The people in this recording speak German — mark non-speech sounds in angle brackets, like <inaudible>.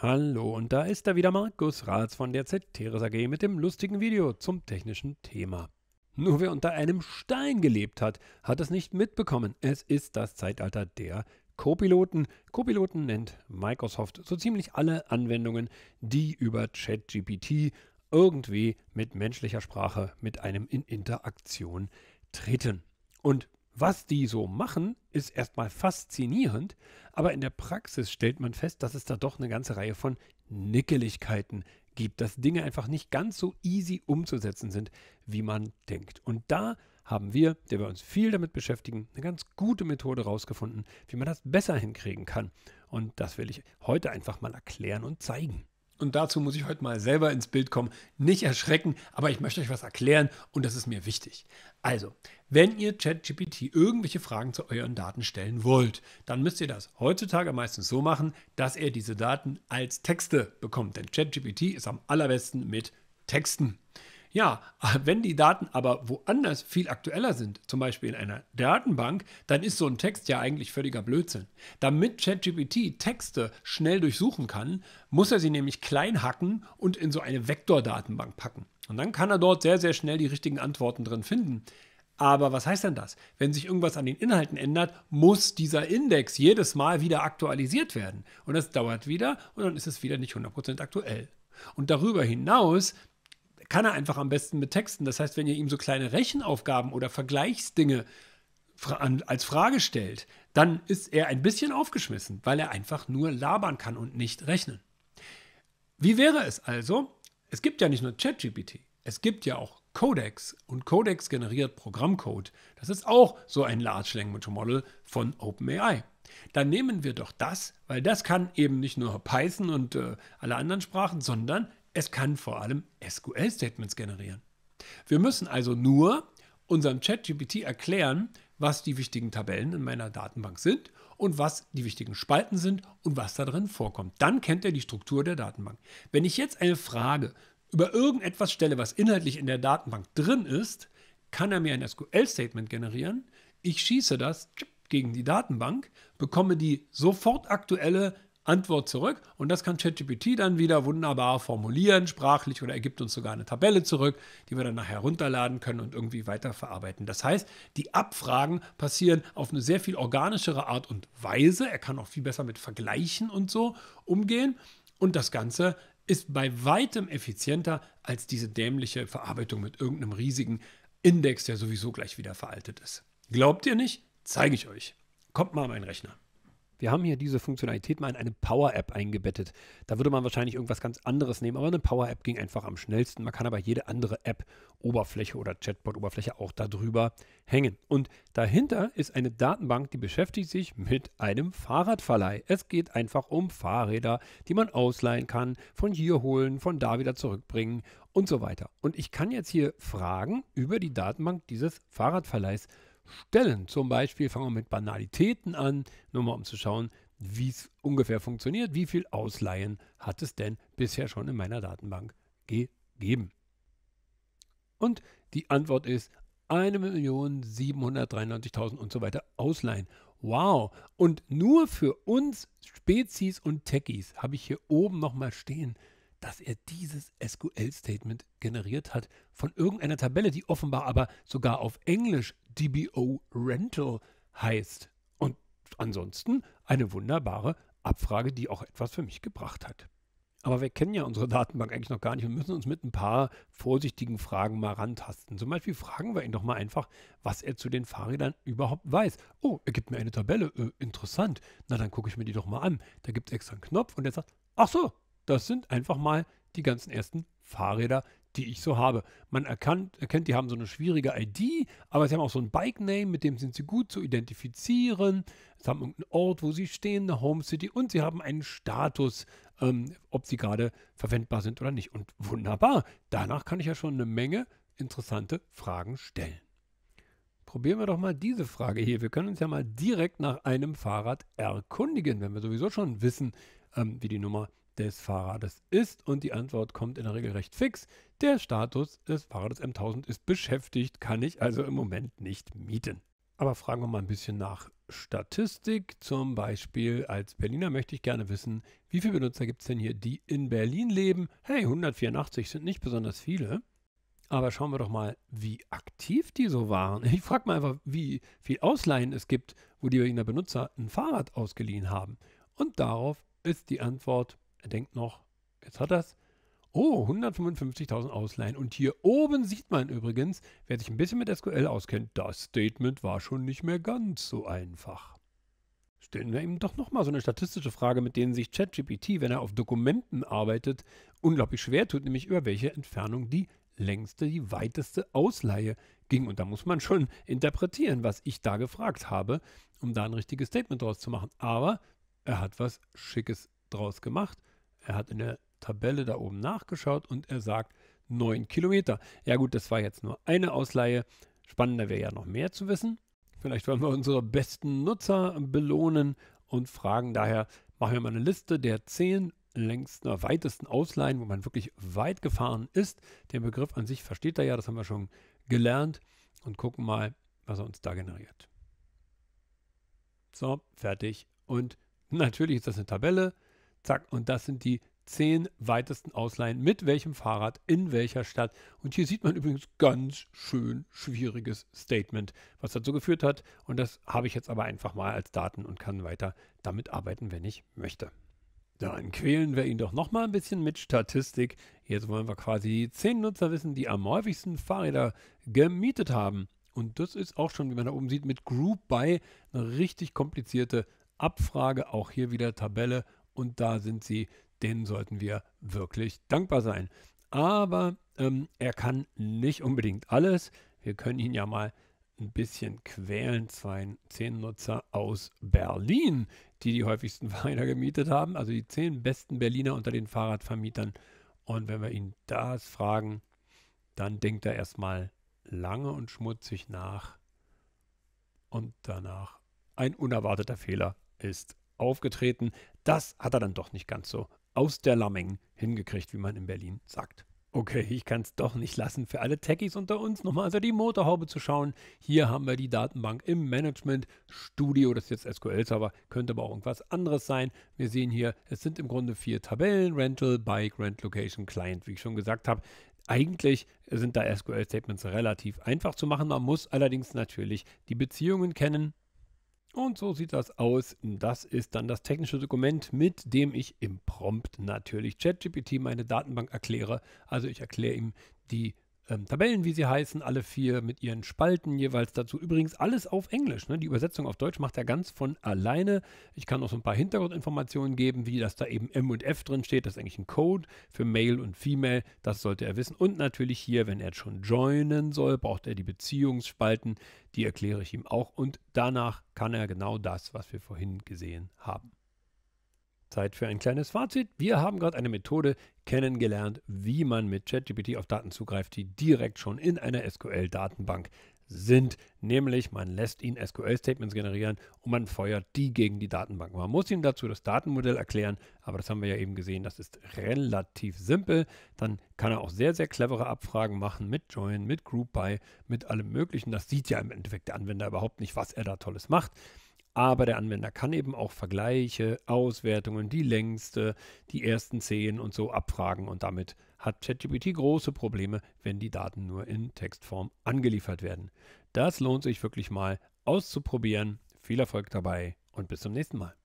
Hallo, und da ist er wieder Markus Ratz von der Z-Teres AG mit dem lustigen Video zum technischen Thema. Nur wer unter einem Stein gelebt hat, hat es nicht mitbekommen. Es ist das Zeitalter der Copiloten. Copiloten nennt Microsoft so ziemlich alle Anwendungen, die über ChatGPT irgendwie mit menschlicher Sprache, mit einem in Interaktion treten. Und was die so machen, ist erstmal faszinierend, aber in der Praxis stellt man fest, dass es da doch eine ganze Reihe von Nickeligkeiten gibt, dass Dinge einfach nicht ganz so easy umzusetzen sind, wie man denkt. Und da haben wir, der wir uns viel damit beschäftigen, eine ganz gute Methode rausgefunden, wie man das besser hinkriegen kann. Und das will ich heute einfach mal erklären und zeigen und dazu muss ich heute mal selber ins Bild kommen, nicht erschrecken, aber ich möchte euch was erklären und das ist mir wichtig. Also, wenn ihr ChatGPT irgendwelche Fragen zu euren Daten stellen wollt, dann müsst ihr das heutzutage meistens so machen, dass er diese Daten als Texte bekommt. Denn ChatGPT ist am allerbesten mit Texten. Ja, <laughs> wenn die Daten aber woanders viel aktueller sind, zum Beispiel in einer Datenbank, dann ist so ein Text ja eigentlich völliger Blödsinn. Damit ChatGPT Texte schnell durchsuchen kann, muss er sie nämlich klein hacken und in so eine Vektordatenbank packen. Und dann kann er dort sehr, sehr schnell die richtigen Antworten drin finden. Aber was heißt denn das? Wenn sich irgendwas an den Inhalten ändert, muss dieser Index jedes Mal wieder aktualisiert werden. Und das dauert wieder und dann ist es wieder nicht 100% aktuell. Und darüber hinaus kann er einfach am besten mit Texten. Das heißt, wenn ihr ihm so kleine Rechenaufgaben oder Vergleichsdinge als Frage stellt, dann ist er ein bisschen aufgeschmissen, weil er einfach nur labern kann und nicht rechnen. Wie wäre es also? Es gibt ja nicht nur ChatGPT, es gibt ja auch Codex und Codex generiert Programmcode. Das ist auch so ein Large Language Model von OpenAI. Dann nehmen wir doch das, weil das kann eben nicht nur Python und äh, alle anderen Sprachen, sondern es kann vor allem SQL-Statements generieren. Wir müssen also nur unserem ChatGPT erklären, was die wichtigen Tabellen in meiner Datenbank sind und was die wichtigen Spalten sind und was da drin vorkommt. Dann kennt er die Struktur der Datenbank. Wenn ich jetzt eine Frage über irgendetwas stelle, was inhaltlich in der Datenbank drin ist, kann er mir ein SQL-Statement generieren. Ich schieße das gegen die Datenbank, bekomme die sofort aktuelle Antwort zurück und das kann ChatGPT dann wieder wunderbar formulieren, sprachlich oder er gibt uns sogar eine Tabelle zurück, die wir dann nachher runterladen können und irgendwie weiterverarbeiten. Das heißt, die Abfragen passieren auf eine sehr viel organischere Art und Weise. Er kann auch viel besser mit Vergleichen und so umgehen und das Ganze ist bei weitem effizienter als diese dämliche Verarbeitung mit irgendeinem riesigen Index, der sowieso gleich wieder veraltet ist. Glaubt ihr nicht? Zeige ich euch. Kommt mal an meinen Rechner. Wir haben hier diese Funktionalität mal in eine Power-App eingebettet. Da würde man wahrscheinlich irgendwas ganz anderes nehmen, aber eine Power-App ging einfach am schnellsten. Man kann aber jede andere App-Oberfläche oder Chatbot-Oberfläche auch darüber hängen. Und dahinter ist eine Datenbank, die beschäftigt sich mit einem Fahrradverleih. Es geht einfach um Fahrräder, die man ausleihen kann, von hier holen, von da wieder zurückbringen und so weiter. Und ich kann jetzt hier Fragen über die Datenbank dieses Fahrradverleihs stellen. Zum Beispiel fangen wir mit Banalitäten an, nur mal um zu schauen, wie es ungefähr funktioniert. Wie viel Ausleihen hat es denn bisher schon in meiner Datenbank gegeben? Und die Antwort ist 1.793.000 und so weiter Ausleihen. Wow! Und nur für uns Spezies und Techies habe ich hier oben nochmal stehen dass er dieses SQL-Statement generiert hat von irgendeiner Tabelle, die offenbar aber sogar auf Englisch DBO Rental heißt. Und ansonsten eine wunderbare Abfrage, die auch etwas für mich gebracht hat. Aber wir kennen ja unsere Datenbank eigentlich noch gar nicht und müssen uns mit ein paar vorsichtigen Fragen mal rantasten. Zum Beispiel fragen wir ihn doch mal einfach, was er zu den Fahrrädern überhaupt weiß. Oh, er gibt mir eine Tabelle. Äh, interessant. Na, dann gucke ich mir die doch mal an. Da gibt es extra einen Knopf und er sagt, ach so, das sind einfach mal die ganzen ersten Fahrräder, die ich so habe. Man erkannt, erkennt, die haben so eine schwierige ID, aber sie haben auch so ein Bike-Name, mit dem sind sie gut zu identifizieren. Sie haben irgendeinen Ort, wo sie stehen, eine Home City und sie haben einen Status, ähm, ob sie gerade verwendbar sind oder nicht. Und wunderbar, danach kann ich ja schon eine Menge interessante Fragen stellen. Probieren wir doch mal diese Frage hier. Wir können uns ja mal direkt nach einem Fahrrad erkundigen, wenn wir sowieso schon wissen, ähm, wie die Nummer des Fahrrades ist und die Antwort kommt in der Regel recht fix. Der Status des Fahrrades M1000 ist beschäftigt, kann ich also im Moment nicht mieten. Aber fragen wir mal ein bisschen nach Statistik. Zum Beispiel als Berliner möchte ich gerne wissen, wie viele Benutzer gibt es denn hier, die in Berlin leben? Hey, 184 sind nicht besonders viele. Aber schauen wir doch mal, wie aktiv die so waren. Ich frage mal einfach, wie viel Ausleihen es gibt, wo die Berliner Benutzer ein Fahrrad ausgeliehen haben. Und darauf ist die Antwort er denkt noch, jetzt hat er's. Oh, 155.000 Ausleihen. Und hier oben sieht man übrigens, wer sich ein bisschen mit SQL auskennt, das Statement war schon nicht mehr ganz so einfach. Stellen wir ihm doch nochmal so eine statistische Frage, mit denen sich ChatGPT, wenn er auf Dokumenten arbeitet, unglaublich schwer tut, nämlich über welche Entfernung die längste, die weiteste Ausleihe ging. Und da muss man schon interpretieren, was ich da gefragt habe, um da ein richtiges Statement draus zu machen. Aber er hat was Schickes draus gemacht. Er hat in der Tabelle da oben nachgeschaut und er sagt 9 Kilometer. Ja gut, das war jetzt nur eine Ausleihe. Spannender wäre ja noch mehr zu wissen. Vielleicht wollen wir unsere besten Nutzer belohnen und fragen daher, machen wir mal eine Liste der 10 längsten oder weitesten Ausleihen, wo man wirklich weit gefahren ist. Den Begriff an sich versteht er ja, das haben wir schon gelernt und gucken mal, was er uns da generiert. So, fertig. Und natürlich ist das eine Tabelle. Zack, und das sind die zehn weitesten Ausleihen mit welchem Fahrrad in welcher Stadt. Und hier sieht man übrigens ganz schön schwieriges Statement, was dazu geführt hat. Und das habe ich jetzt aber einfach mal als Daten und kann weiter damit arbeiten, wenn ich möchte. Dann quälen wir ihn doch noch mal ein bisschen mit Statistik. Jetzt wollen wir quasi zehn Nutzer wissen, die am häufigsten Fahrräder gemietet haben. Und das ist auch schon, wie man da oben sieht, mit Group by eine richtig komplizierte Abfrage. Auch hier wieder Tabelle und da sind sie, denen sollten wir wirklich dankbar sein. Aber ähm, er kann nicht unbedingt alles. Wir können ihn ja mal ein bisschen quälen. Zwei Zehn-Nutzer aus Berlin, die die häufigsten Fahrräder <laughs> gemietet haben, also die zehn besten Berliner unter den Fahrradvermietern. Und wenn wir ihn das fragen, dann denkt er erstmal lange und schmutzig nach. Und danach ein unerwarteter Fehler ist aufgetreten. Das hat er dann doch nicht ganz so aus der Lamming hingekriegt, wie man in Berlin sagt. Okay, ich kann es doch nicht lassen. Für alle Techies unter uns nochmal also die Motorhaube zu schauen. Hier haben wir die Datenbank im Management Studio. Das ist jetzt SQL-Server, könnte aber auch irgendwas anderes sein. Wir sehen hier, es sind im Grunde vier Tabellen: Rental, Bike, Rent Location, Client, wie ich schon gesagt habe. Eigentlich sind da SQL-Statements relativ einfach zu machen. Man muss allerdings natürlich die Beziehungen kennen. Und so sieht das aus. Das ist dann das technische Dokument, mit dem ich im Prompt natürlich ChatGPT meine Datenbank erkläre. Also ich erkläre ihm die ähm, Tabellen, wie sie heißen, alle vier mit ihren Spalten jeweils dazu. Übrigens alles auf Englisch. Ne? Die Übersetzung auf Deutsch macht er ganz von alleine. Ich kann auch so ein paar Hintergrundinformationen geben, wie das da eben M und F drin steht. Das ist eigentlich ein Code für Male und Female. Das sollte er wissen. Und natürlich hier, wenn er jetzt schon joinen soll, braucht er die Beziehungsspalten. Die erkläre ich ihm auch. Und danach kann er genau das, was wir vorhin gesehen haben. Zeit für ein kleines Fazit. Wir haben gerade eine Methode kennengelernt, wie man mit ChatGPT auf Daten zugreift, die direkt schon in einer SQL-Datenbank sind, nämlich man lässt ihn SQL-Statements generieren und man feuert die gegen die Datenbank. Man muss ihm dazu das Datenmodell erklären, aber das haben wir ja eben gesehen, das ist relativ simpel. Dann kann er auch sehr, sehr clevere Abfragen machen mit Join, mit Group By, mit allem Möglichen. Das sieht ja im Endeffekt der Anwender überhaupt nicht, was er da Tolles macht. Aber der Anwender kann eben auch Vergleiche, Auswertungen, die längste, die ersten zehn und so abfragen und damit hat ChatGPT große Probleme, wenn die Daten nur in Textform angeliefert werden. Das lohnt sich wirklich mal auszuprobieren. Viel Erfolg dabei und bis zum nächsten Mal.